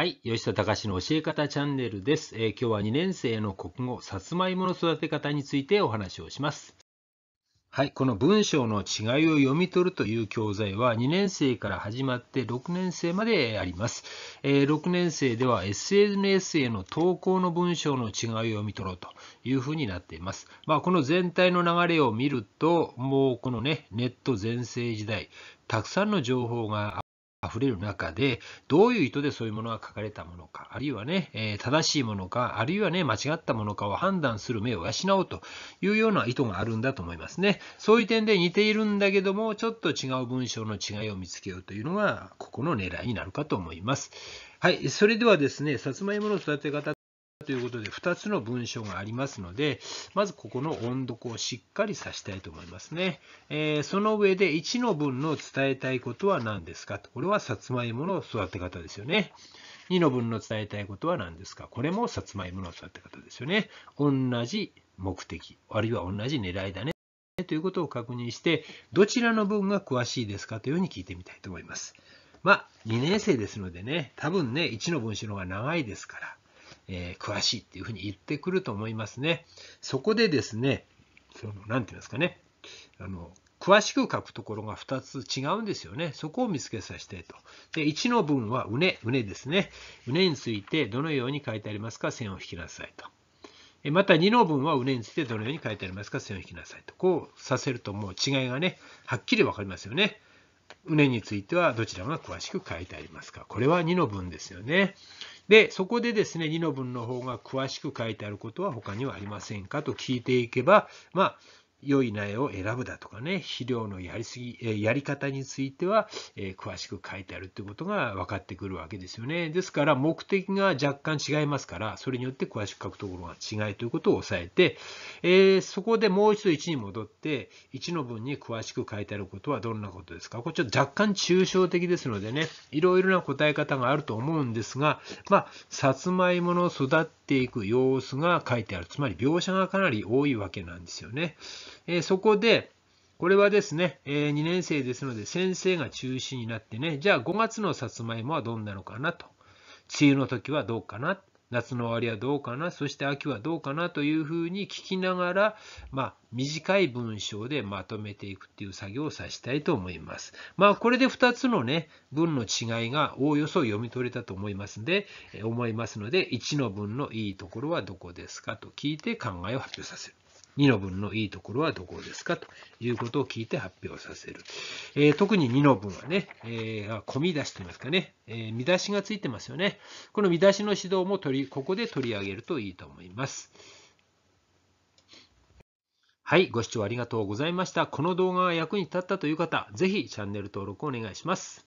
はい、吉田隆の教え方チャンネルです、えー、今日は2年生の国語、さつまいもの育て方についてお話をします。はい、この文章の違いを読み取るという教材は2年生から始まって6年生まであります。えー、6年生では SNS への投稿の文章の違いを読み取ろうというふうになっています。まあ、この全体の流れを見ると、もうこのね、ネット全盛時代、たくさんの情報が溢れる中で、どういう意図でそういうものが書かれたものか、あるいはね、え正しいものか、あるいはね、間違ったものかを判断する目を養おうというような意図があるんだと思いますね。そういう点で似ているんだけども、ちょっと違う文章の違いを見つけようというのが、ここの狙いになるかと思います。はい、それではですね、さつまいもの育て方ということで2つの文章がありますのでまずここの音読をしっかりさせたいと思いますね、えー、その上で1の文の伝えたいことは何ですかこれはさつまいもの育て方ですよね2の文の伝えたいことは何ですかこれもさつまいもの育て方ですよね同じ目的あるいは同じ狙いだねということを確認してどちらの文が詳しいですかというふうに聞いてみたいと思いますまあ2年生ですのでね多分ね1の文章の方が長いですからえー、詳しいっていうふうに言ってくると思いますね。そこでですね、その、言ていうんですかね、あの、詳しく書くところが2つ違うんですよね。そこを見つけさせてと。で、1の文はうね、うねですね。うねについてどのように書いてありますか線を引きなさいと。また2の文はうねについてどのように書いてありますか線を引きなさいと。こうさせるともう違いがね、はっきり分かりますよね。うねについてはどちらが詳しく書いてありますか。これは2の文ですよね。で、そこでですね、2の文の方が詳しく書いてあることは他にはありませんかと聞いていけば、まあ、良い苗を選ぶだとかね、肥料のやりすぎ、えやり方については、え詳しく書いてあるってことが分かってくるわけですよね。ですから、目的が若干違いますから、それによって詳しく書くところが違いということを押さえて、えそこでもう一度1に戻って、1の文に詳しく書いてあることはどんなことですかこれちょっと若干抽象的ですのでね、いろいろな答え方があると思うんですが、まあ、さつまいもの育ってていく様子が書いてある。つまり描写がかなり多いわけなんですよね。えそこで、これはですね、え2年生ですので先生が中心になってね、じゃあ5月のさつまいもはどんなのかなと、梅雨の時はどうかな、夏の終わりはどうかな、そして秋はどうかなというふうに聞きながら、まあ、短い文章でまとめていくっていう作業をさしたいと思います。まあ、これで2つのね、文の違いがおおよそ読み取れたと思いますんで、え思いますので、1の文のいいところはどこですかと聞いて考えを発表させる。2の分のいいところはどこですかということを聞いて発表させる。えー、特に2の分はね、えー、込み出しと言いますかね、えー、見出しがついてますよね。この見出しの指導も取りここで取り上げるといいと思います。はい、ご視聴ありがとうございました。この動画が役に立ったという方、ぜひチャンネル登録お願いします。